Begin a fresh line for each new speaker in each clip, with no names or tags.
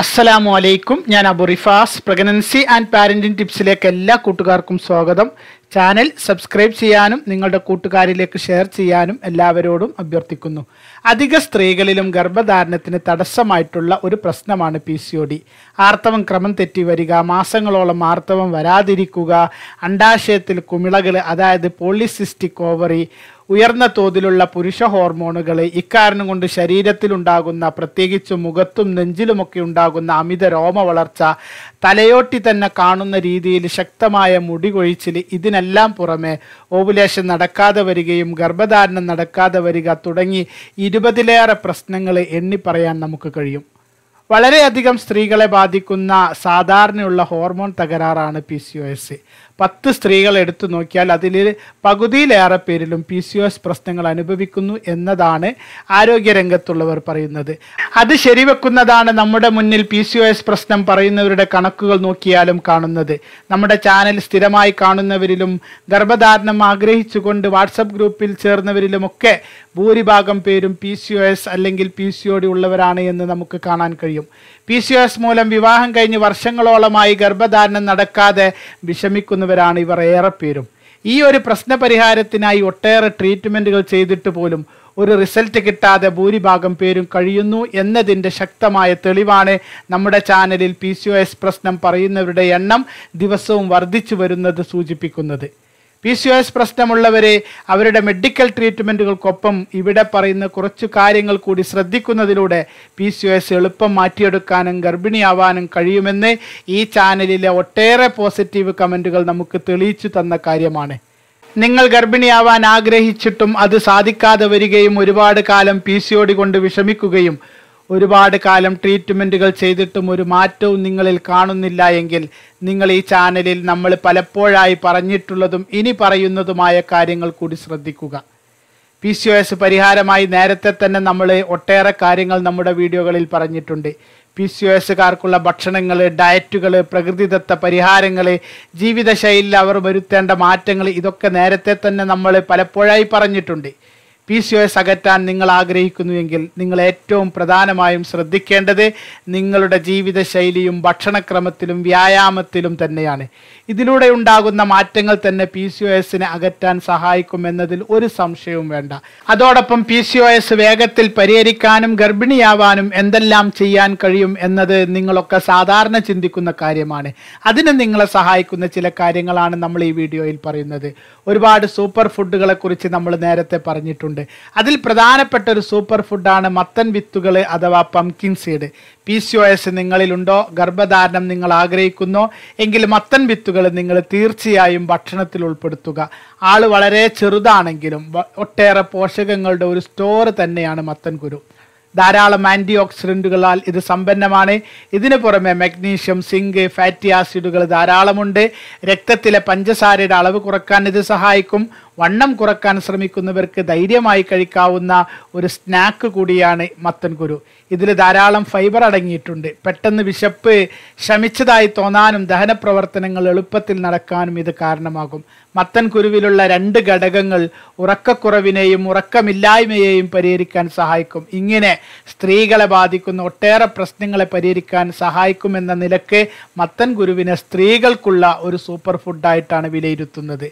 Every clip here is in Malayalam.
അസ്സലാമു അലൈക്കും ഞാൻ Abu Rifas pregnancy and parenting ടിപ്സിലേക്ക് എല്ലാ കൂട്ടുകാർക്കും സ്വാഗതം ചാനൽ സബ്സ്ക്രൈബ് ചെയ്യാനും നിങ്ങളുടെ കൂട്ടുകാരിലേക്ക് ഷെയർ ചെയ്യാനും എല്ലാവരോടും അഭ്യർത്ഥിക്കുന്നു അധിക സ്ത്രീകളിലും ഗർഭധാരണത്തിന് തടസ്സമായിട്ടുള്ള ഒരു പ്രശ്നമാണ് പി സി ഒ ഡി ആർത്തവം ക്രമം തെറ്റി വരിക മാസങ്ങളോളം ആർത്തവം വരാതിരിക്കുക അണ്ടാശയത്തിൽ കുമിളകൾ അതായത് പോളിസിസ്റ്റിക് ഓവറി ഉയർന്ന തോതിലുള്ള പുരുഷ ഹോർമോണുകളെ ഇക്കാരണം കൊണ്ട് ശരീരത്തിലുണ്ടാകുന്ന പ്രത്യേകിച്ച് മുഖത്തും നെഞ്ചിലുമൊക്കെ ഉണ്ടാകുന്ന അമിത രോമ വളർച്ച തലയോട്ടി തന്നെ കാണുന്ന രീതിയിൽ ശക്തമായ മുടി കൊഴിച്ചിൽ ഇതിനെല്ലാം പുറമെ ഓവുലേഷൻ നടക്കാതെ വരികയും ഗർഭധാരണം നടക്കാതെ വരിക തുടങ്ങി ഇരുപതിലേറെ പ്രശ്നങ്ങൾ എണ്ണി പറയാൻ നമുക്ക് കഴിയും വളരെയധികം സ്ത്രീകളെ ബാധിക്കുന്ന സാധാരണയുള്ള ഹോർമോൺ തകരാറാണ് പി സി ഒ എസ് പത്ത് സ്ത്രീകൾ എടുത്തു നോക്കിയാൽ അതിൽ പകുതിയിലേറെ പേരിലും പി സി എസ് പ്രശ്നങ്ങൾ അനുഭവിക്കുന്നു എന്നതാണ് ആരോഗ്യരംഗത്തുള്ളവർ പറയുന്നത് അത് ശരിവെക്കുന്നതാണ് നമ്മുടെ മുന്നിൽ പി സി എസ് പ്രശ്നം പറയുന്നവരുടെ കണക്കുകൾ നോക്കിയാലും കാണുന്നത് നമ്മുടെ ചാനൽ സ്ഥിരമായി കാണുന്നവരിലും ഗർഭധാരണം ആഗ്രഹിച്ചുകൊണ്ട് വാട്സപ്പ് ഗ്രൂപ്പിൽ ചേർന്നവരിലുമൊക്കെ ഭൂരിഭാഗം പേരും പി സി എസ് അല്ലെങ്കിൽ പി സി ഒ ഉള്ളവരാണ് എന്ന് നമുക്ക് കാണാൻ കഴിയും പി സി എസ് മൂലം വിവാഹം കഴിഞ്ഞ് വർഷങ്ങളോളമായി ഗർഭധാരണം നടക്കാതെ വിഷമിക്കുന്ന ചെയ്യുന്നവരാണ് ഇവർ ഏറെ പേരും ഈ ഒരു പ്രശ്ന പരിഹാരത്തിനായി ഒട്ടേറെ ട്രീറ്റ്മെൻറ്റുകൾ ചെയ്തിട്ട് പോലും ഒരു റിസൾട്ട് കിട്ടാതെ ഭൂരിഭാഗം പേരും കഴിയുന്നു എന്നതിൻ്റെ ശക്തമായ തെളിവാണ് നമ്മുടെ ചാനലിൽ പി സി ഒ എസ് പ്രശ്നം പറയുന്നവരുടെ എണ്ണം ദിവസവും വർദ്ധിച്ചു വരുന്നത് സൂചിപ്പിക്കുന്നത് പി സി എസ് പ്രശ്നമുള്ളവരെ അവരുടെ മെഡിക്കൽ ട്രീറ്റ്മെൻറ്റുകൾക്കൊപ്പം ഇവിടെ പറയുന്ന കുറച്ച് കാര്യങ്ങൾ കൂടി ശ്രദ്ധിക്കുന്നതിലൂടെ പി സി എസ് എളുപ്പം മാറ്റിയെടുക്കാനും ഗർഭിണിയാവാനും കഴിയുമെന്ന് ഈ ചാനലിലെ ഒട്ടേറെ പോസിറ്റീവ് കമൻറ്റുകൾ നമുക്ക് തെളിയിച്ചു തന്ന കാര്യമാണ് നിങ്ങൾ ഗർഭിണിയാവാൻ ആഗ്രഹിച്ചിട്ടും അത് സാധിക്കാതെ വരികയും ഒരുപാട് കാലം പി സി കൊണ്ട് വിഷമിക്കുകയും ഒരുപാട് കാലം ട്രീറ്റ്മെൻറ്റുകൾ ചെയ്തിട്ടും ഒരു മാറ്റവും നിങ്ങളിൽ കാണുന്നില്ല എങ്കിൽ നിങ്ങൾ ഈ ചാനലിൽ നമ്മൾ പലപ്പോഴായി പറഞ്ഞിട്ടുള്ളതും ഇനി പറയുന്നതുമായ കാര്യങ്ങൾ കൂടി ശ്രദ്ധിക്കുക പി സി ഒ എസ് പരിഹാരമായി നേരത്തെ തന്നെ നമ്മൾ ഒട്ടേറെ കാര്യങ്ങൾ നമ്മുടെ വീഡിയോകളിൽ പറഞ്ഞിട്ടുണ്ട് പി സി ഒ എസ്സുകാർക്കുള്ള ഭക്ഷണങ്ങൾ ഡയറ്റുകൾ പ്രകൃതിദത്ത പരിഹാരങ്ങൾ ജീവിതശൈലിയിൽ അവർ വരുത്തേണ്ട മാറ്റങ്ങൾ ഇതൊക്കെ നേരത്തെ തന്നെ നമ്മൾ പലപ്പോഴായി പറഞ്ഞിട്ടുണ്ട് പി സി ഒ എസ് അകറ്റാൻ നിങ്ങൾ ആഗ്രഹിക്കുന്നുവെങ്കിൽ നിങ്ങൾ ഏറ്റവും പ്രധാനമായും ശ്രദ്ധിക്കേണ്ടത് നിങ്ങളുടെ ജീവിതശൈലിയും ഭക്ഷണക്രമത്തിലും വ്യായാമത്തിലും തന്നെയാണ് ഇതിലൂടെ ഉണ്ടാകുന്ന മാറ്റങ്ങൾ തന്നെ പി സി ഒ എസിനെ അകറ്റാൻ സഹായിക്കുമെന്നതിൽ ഒരു സംശയവും വേണ്ട അതോടൊപ്പം പി സി ഒ എസ് വേഗത്തിൽ പരിഹരിക്കാനും ഗർഭിണിയാവാനും എന്തെല്ലാം ചെയ്യാൻ കഴിയും എന്നത് നിങ്ങളൊക്കെ സാധാരണ ചിന്തിക്കുന്ന കാര്യമാണ് അതിന് നിങ്ങളെ സഹായിക്കുന്ന ചില കാര്യങ്ങളാണ് നമ്മൾ ഈ വീഡിയോയിൽ പറയുന്നത് ഒരുപാട് സൂപ്പർ കുറിച്ച് നമ്മൾ നേരത്തെ പറഞ്ഞിട്ടുണ്ട് അതിൽ പ്രധാനപ്പെട്ട ഒരു സൂപ്പർ ഫുഡാണ് മത്തൻ വിത്തുകൾ അഥവാ pumpkin seed P C O S നിങ്ങളിലുണ്ടോ ഗർഭധാരണം നിങ്ങൾ ആഗ്രഹിക്കുന്നു എങ്കിൽ മത്തൻ വിത്തുകൾ നിങ്ങൾ തീർച്ചയായും ഭക്ഷണത്തിൽ ഉൾപ്പെടുത്തുക ആൾ വളരെ ചെറുതാണെങ്കിലും ഒട്ടേറെ പോഷകങ്ങളുടെ ഒരു സ്റ്റോർ തന്നെയാണ് മത്തൻ കുരു ധാരാളം ആൻറ്റി ഓക്സിഡൻറ്റുകളാൽ ഇത് സമ്പന്നമാണ് ഇതിന് പുറമെ മഗ്നീഷ്യം സിങ്ക് ഫാറ്റി ആസിഡുകൾ ധാരാളമുണ്ട് രക്തത്തിലെ പഞ്ചസാരയുടെ അളവ് കുറക്കാൻ ഇത് സഹായിക്കും വണ്ണം കുറക്കാൻ ശ്രമിക്കുന്നവർക്ക് ധൈര്യമായി കഴിക്കാവുന്ന ഒരു സ്നാക്ക് കൂടിയാണ് മത്തൻ കുരു ഇതിൽ ധാരാളം ഫൈബർ അടങ്ങിയിട്ടുണ്ട് പെട്ടെന്ന് വിശപ്പ് ശമിച്ചതായി തോന്നാനും ദഹന പ്രവർത്തനങ്ങൾ എളുപ്പത്തിൽ നടക്കാനും ഇത് കാരണമാകും മത്തൻ കുരുവിലുള്ള രണ്ട് ഘടകങ്ങൾ ഉറക്കക്കുറവിനെയും ഉറക്കമില്ലായ്മയെയും പരിഹരിക്കാൻ സഹായിക്കും ഇങ്ങനെ സ്ത്രീകളെ ബാധിക്കുന്ന ഒട്ടേറെ പ്രശ്നങ്ങളെ പരിഹരിക്കാൻ സഹായിക്കുമെന്ന നിലക്ക് മത്തൻ ഗുരുവിനെ സ്ത്രീകൾക്കുള്ള ഒരു സൂപ്പർ ഫുഡായിട്ടാണ് വിലയിരുത്തുന്നത്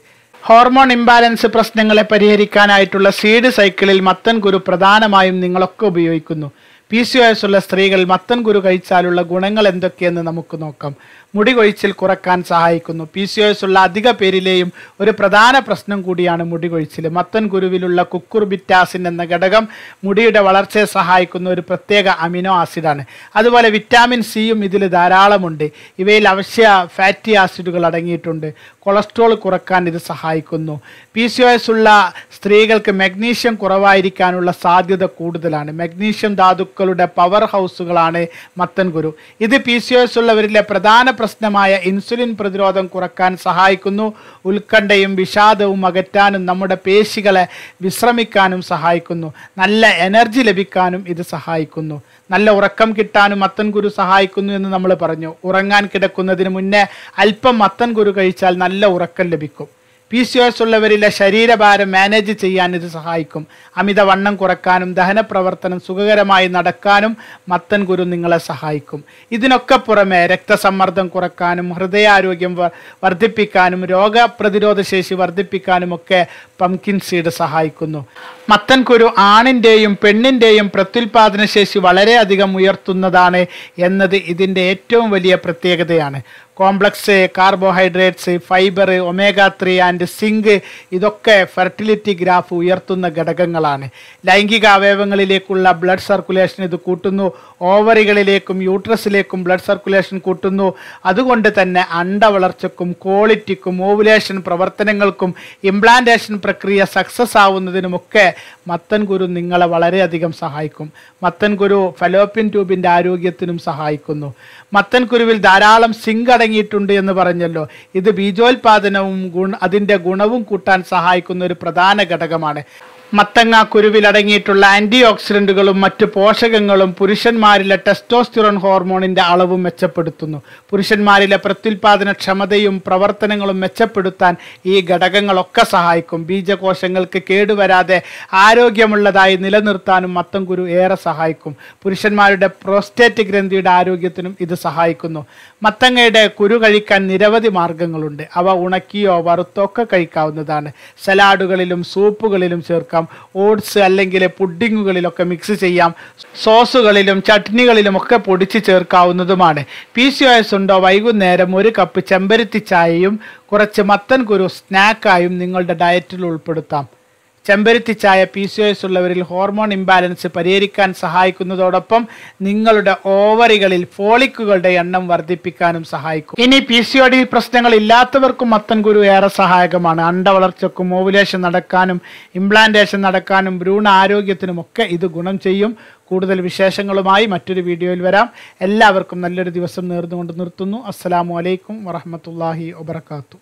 ഹോർമോൺ ഇംബാലൻസ് പ്രശ്നങ്ങളെ പരിഹരിക്കാനായിട്ടുള്ള സീഡ് സൈക്കിളിൽ മത്തൻ കുരു പ്രധാനമായും നിങ്ങളൊക്കെ ഉപയോഗിക്കുന്നു പി സി ഒ എസ് ഉള്ള സ്ത്രീകൾ മത്തൻ കുരു കഴിച്ചാലുള്ള ഗുണങ്ങൾ എന്തൊക്കെയെന്ന് നമുക്ക് നോക്കാം മുടി കൊഴിച്ചിൽ കുറക്കാൻ സഹായിക്കുന്നു പി സി എസ് ഉള്ള അധിക പേരിലെയും ഒരു പ്രധാന പ്രശ്നം കൂടിയാണ് മുടി കൊഴിച്ചിൽ മത്തൻ കുരുവിലുള്ള കുക്കുർബിറ്റാസിൻ എന്ന ഘടകം മുടിയുടെ വളർച്ചയെ സഹായിക്കുന്ന ഒരു പ്രത്യേക അമിനോ ആസിഡാണ് അതുപോലെ വിറ്റാമിൻ സിയും ഇതിൽ ധാരാളമുണ്ട് ഇവയിൽ അവശ്യ ഫാറ്റി ആസിഡുകൾ അടങ്ങിയിട്ടുണ്ട് കൊളസ്ട്രോൾ കുറക്കാൻ ഇത് സഹായിക്കുന്നു പി സി എസ് ഉള്ള സ്ത്രീകൾക്ക് മഗ്നീഷ്യം കുറവായിരിക്കാനുള്ള സാധ്യത കൂടുതലാണ് മഗ്നീഷ്യം ധാതുക്കളുടെ പവർ ഹൗസുകളാണ് മത്തൻ കുരു ഇത് പി സി എസ് ഉള്ളവരിലെ പ്രധാന പ്രശ്നമായ ഇൻസുലിൻ പ്രതിരോധം കുറക്കാൻ സഹായിക്കുന്നു ഉത്കണ്ഠയും വിഷാദവും അകറ്റാനും നമ്മുടെ പേശികളെ വിശ്രമിക്കാനും സഹായിക്കുന്നു നല്ല എനർജി ലഭിക്കാനും ഇത് സഹായിക്കുന്നു നല്ല ഉറക്കം കിട്ടാനും മത്തൻ കുരു സഹായിക്കുന്നു എന്ന് നമ്മൾ പറഞ്ഞു ഉറങ്ങാൻ കിടക്കുന്നതിന് മുന്നേ അല്പം മത്തൻ കുരു കഴിച്ചാൽ നല്ല ഉറക്കം ലഭിക്കും പി സി എസ് ഉള്ളവരിലെ ശരീരഭാരം മാനേജ് ചെയ്യാൻ ഇത് സഹായിക്കും അമിതവണ്ണം കുറക്കാനും ദഹന പ്രവർത്തനം സുഖകരമായി നടക്കാനും മത്തൻ ഗുരു നിങ്ങളെ സഹായിക്കും ഇതിനൊക്കെ പുറമെ രക്തസമ്മർദ്ദം കുറക്കാനും ഹൃദയാരോഗ്യം വർദ്ധിപ്പിക്കാനും രോഗപ്രതിരോധ ശേഷി വർദ്ധിപ്പിക്കാനും ഒക്കെ പംകിൻ സീഡ് സഹായിക്കുന്നു മത്തൻകുരു ആണിൻ്റെയും പെണ്ണിൻ്റെയും പ്രത്യുൽപാദന ശേഷി വളരെയധികം ഉയർത്തുന്നതാണ് എന്നത് ഇതിൻ്റെ ഏറ്റവും വലിയ പ്രത്യേകതയാണ് complex carbohydrates fibre omega three and zinc ഇതൊക്കെ ഫെർട്ടിലിറ്റി ഗ്രാഫ് ഉയർത്തുന്ന ഘടകങ്ങളാണ് ലൈംഗിക അവയവങ്ങളിലേക്കുള്ള ബ്ലഡ് സർക്കുലേഷൻ ഇത് കൂട്ടുന്നു ഓവറികളിലേക്കും യൂട്രസിലേക്കും ബ്ലഡ് സർക്കുലേഷൻ കൂട്ടുന്നു അതുകൊണ്ട് തന്നെ വളർച്ചയ്ക്കും ക്വാളിറ്റിക്കും ഓവുലേഷൻ പ്രവർത്തനങ്ങൾക്കും ഇംപ്ലാന്റേഷൻ പ്രക്രിയ സക്സസ് ആവുന്നതിനുമൊക്കെ മത്തൻ ഗുരു നിങ്ങളെ വളരെയധികം സഹായിക്കും മത്തൻ ഗുരു ഫലോപ്പിൻ ട്യൂബിൻ്റെ ആരോഗ്യത്തിനും സഹായിക്കുന്നു മത്തൻ ഗുരുവിൽ ധാരാളം സിങ്ക് അടങ്ങിയിട്ടുണ്ട് എന്ന് പറഞ്ഞല്ലോ ഇത് ബീജോത്പാദനവും ഗുണ അതിൻ്റെ ഗുണവും കൂട്ടാൻ സഹായിക്കുന്ന ഒരു പ്രധാന ഘടകമാണ് മത്തങ്ങ കുരുവിലടങ്ങിയിട്ടുള്ള ആന്റി ഓക്സിഡന്റുകളും മറ്റ് പോഷകങ്ങളും പുരുഷന്മാരിലെ ടെസ്റ്റോസ്റ്റിറോൺ ഹോർമോണിന്റെ അളവും മെച്ചപ്പെടുത്തുന്നു പുരുഷന്മാരിലെ പ്രത്യുൽപാദന ക്ഷമതയും പ്രവർത്തനങ്ങളും മെച്ചപ്പെടുത്താൻ ഈ ഘടകങ്ങളൊക്കെ സഹായിക്കും ബീജകോശങ്ങൾക്ക് കേടുവരാതെ ആരോഗ്യമുള്ളതായി നിലനിർത്താനും മത്തം കുരു ഏറെ സഹായിക്കും പുരുഷന്മാരുടെ പ്രോസ്റ്റേറ്റ് ഗ്രന്ഥിയുടെ ആരോഗ്യത്തിനും ഇത് സഹായിക്കുന്നു മത്തങ്ങയുടെ കുരു കഴിക്കാൻ നിരവധി മാർഗങ്ങളുണ്ട് അവ ഉണക്കിയോ വറുത്തോ ഒക്കെ കഴിക്കാവുന്നതാണ് സലാഡുകളിലും സൂപ്പുകളിലും ചേർക്കാം ചെയ്യാം ഓട്സ് അല്ലെങ്കിൽ പുഡിങ്ങുകളിലൊക്കെ മിക്സ് ചെയ്യാം സോസുകളിലും ചട്നികളിലും ഒക്കെ പൊടിച്ച് ചേർക്കാവുന്നതുമാണ് പി സി എസ് ഉണ്ടോ വൈകുന്നേരം ഒരു കപ്പ് ചെമ്പരത്തി ചായയും കുറച്ച് മത്തൻ കുരു സ്നാക്കായും നിങ്ങളുടെ ഡയറ്റിൽ ഉൾപ്പെടുത്താം ചെമ്പരുത്തിച്ചായ പി സി എസ് ഉള്ളവരിൽ ഹോർമോൺ ഇംബാലൻസ് പരിഹരിക്കാൻ സഹായിക്കുന്നതോടൊപ്പം നിങ്ങളുടെ ഓവറികളിൽ ഫോളിക്കുകളുടെ എണ്ണം വർദ്ധിപ്പിക്കാനും സഹായിക്കും ഇനി പി സി ഒ ഡി പ്രശ്നങ്ങൾ ഇല്ലാത്തവർക്കും ഗുരു ഏറെ സഹായകമാണ് വളർച്ചക്കും ഓവുലേഷൻ നടക്കാനും ഇംപ്ലാന്റേഷൻ നടക്കാനും ഭ്രൂണ ആരോഗ്യത്തിനും ഒക്കെ ഇത് ഗുണം ചെയ്യും കൂടുതൽ വിശേഷങ്ങളുമായി മറ്റൊരു വീഡിയോയിൽ വരാം എല്ലാവർക്കും നല്ലൊരു ദിവസം നേർന്നുകൊണ്ട് നിർത്തുന്നു അസ്സലാമു അലൈക്കും വറഹമത്തല്ലാഹി വബർക്കാത്തു